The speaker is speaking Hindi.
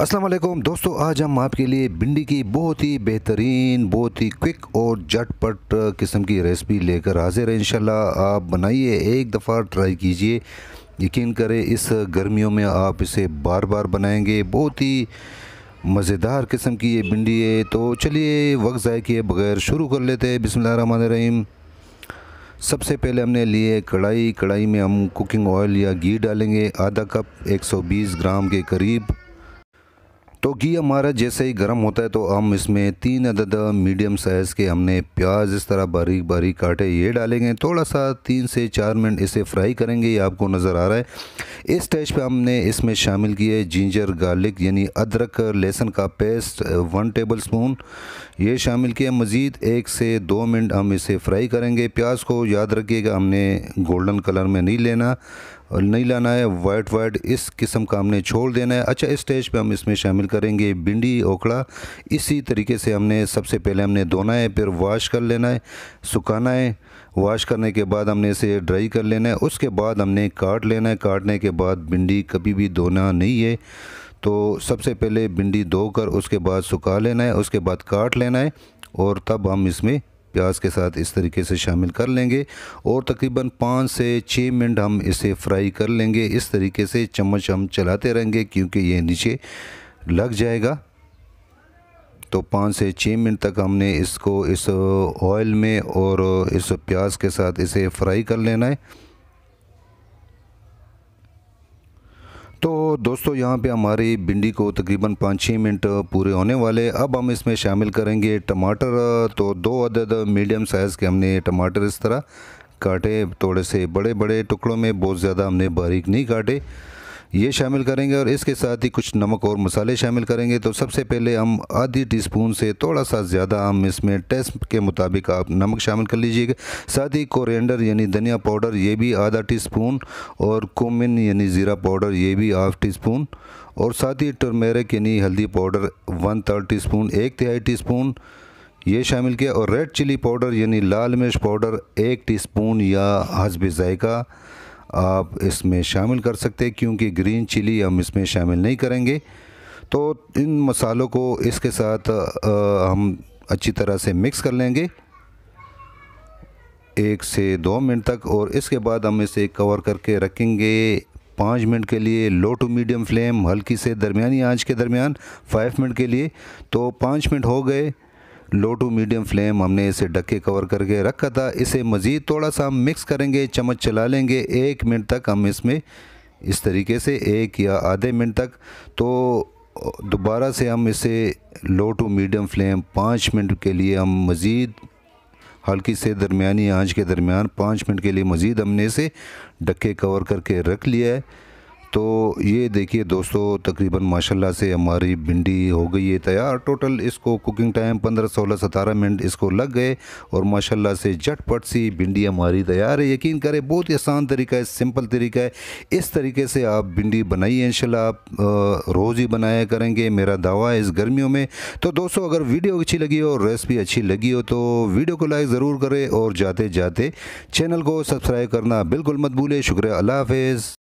असलम दोस्तों आज हम आपके लिए भिंडी की बहुत ही बेहतरीन बहुत ही क्विक और झटपट किस्म की रेसिपी लेकर हाजिर है इंशाल्लाह आप बनाइए एक दफ़ा ट्राई कीजिए यकीन करें इस गर्मियों में आप इसे बार बार बनाएंगे बहुत ही मज़ेदार किस्म की ये भिंडी है तो चलिए वक्त ज़ाय किए बगैर शुरू कर लेते हैं बिसमिल रहीम सबसे पहले हमने लिए कढ़ाई कढ़ाई में हम कुकिंग ऑयल या घी डालेंगे आधा कप 120 ग्राम के करीब तो घी हमारा जैसे ही गर्म होता है तो हम इसमें तीन अदद मीडियम साइज़ के हमने प्याज इस तरह बारीक बारीक काटे ये डालेंगे थोड़ा सा तीन से चार मिनट इसे फ्राई करेंगे ये आपको नज़र आ रहा है इस स्टेज पे हमने इसमें शामिल किए जिंजर गार्लिक यानी अदरक लहसुन का पेस्ट वन टेबल स्पून ये शामिल किया मज़ीद एक से दो मिनट हम इसे फ्राई करेंगे प्याज को याद रखिएगा हमने गोल्डन कलर में नहीं लेना और नहीं लाना है वाइट वाइट इस किस्म का हमने छोड़ देना है अच्छा इस स्टेज पे हम इसमें शामिल करेंगे भिंडी ओखड़ा इसी तरीके से हमने सबसे पहले हमने धोना है फिर वाश कर लेना है सुखाना है वाश करने के बाद हमने इसे ड्राई कर लेना है उसके बाद हमने काट लेना है काटने के बाद भिंडी कभी भी धोना नहीं है तो सबसे पहले भिंडी धोकर उसके बाद सुखा लेना है उसके बाद काट लेना है और तब हम इसमें प्याज के साथ इस तरीके से शामिल कर लेंगे और तकरीबन पाँच से छः मिनट हम इसे फ्राई कर लेंगे इस तरीके से चम्मच हम चलाते रहेंगे क्योंकि ये नीचे लग जाएगा तो पाँच से छः मिनट तक हमने इसको इस ऑयल में और इस प्याज के साथ इसे फ्राई कर लेना है तो दोस्तों यहाँ पे हमारी भिंडी को तकरीबन पाँच छः मिनट पूरे होने वाले अब हम इसमें शामिल करेंगे टमाटर तो दो अदद मीडियम साइज़ के हमने टमाटर इस तरह काटे थोड़े से बड़े बड़े टुकड़ों में बहुत ज़्यादा हमने बारीक नहीं काटे ये शामिल करेंगे और इसके साथ ही कुछ नमक और मसाले शामिल करेंगे तो सबसे पहले हम आधी टीस्पून से थोड़ा सा ज़्यादा हम इसमें टेस्ट के मुताबिक आप नमक शामिल कर लीजिएगा साथ ही कोरिएंडर यानी धनिया पाउडर ये भी आधा टीस्पून और कुमिन यानी ज़ीरा पाउडर ये भी हाफ़ टी स्पून और साथ ही टर्मेरिक यानी हल्दी powder one third teaspoon एक तिहाई टी स्पून ये शामिल किया और रेड चिली पाउडर यानी लाल मिर्च पाउडर एक स्पून या हसब जायका आप इसमें शामिल कर सकते हैं क्योंकि ग्रीन चिली हम इसमें शामिल नहीं करेंगे तो इन मसालों को इसके साथ आ, हम अच्छी तरह से मिक्स कर लेंगे एक से दो मिनट तक और इसके बाद हम इसे कवर करके रखेंगे पाँच मिनट के लिए लो टू मीडियम फ्लेम हल्की से दरमिया आंच के दरमियान फाइव मिनट के लिए तो पाँच मिनट हो गए लो टू मीडियम फ्लेम हमने इसे ढक के कवर करके रखा था इसे मज़ीद थोड़ा सा हम मिक्स करेंगे चम्मच चला लेंगे एक मिनट तक हम इसमें इस तरीके से एक या आधे मिनट तक तो दोबारा से हम इसे लो टू मीडियम फ्लेम पाँच मिनट के लिए हम मज़ीद हल्की से दरमिया आंच के दरमियान पाँच मिनट के लिए मज़ीद हमने इसे ढक के कवर करके रख लिया है तो ये देखिए दोस्तों तकरीबन माशाल्लाह से हमारी भिंडी हो गई है तैयार टोटल इसको कुकिंग टाइम 15-16 सतारह मिनट इसको लग गए और माशाल्लाह से झटपट सी भिंडी हमारी तैयार है यकीन करें बहुत ही आसान तरीका है सिंपल तरीका है इस तरीके से आप भिंडी बनाइए इन आप रोज़ ही बनाया करेंगे मेरा दावा है इस गर्मियों में तो दोस्तों अगर वीडियो अच्छी लगी हो और रेसिपी अच्छी लगी हो तो वीडियो को लाइक ज़रूर करें और जाते जाते चैनल को सब्सक्राइब करना बिल्कुल मत भूलें शुक्रिया अल्लाह हाफ़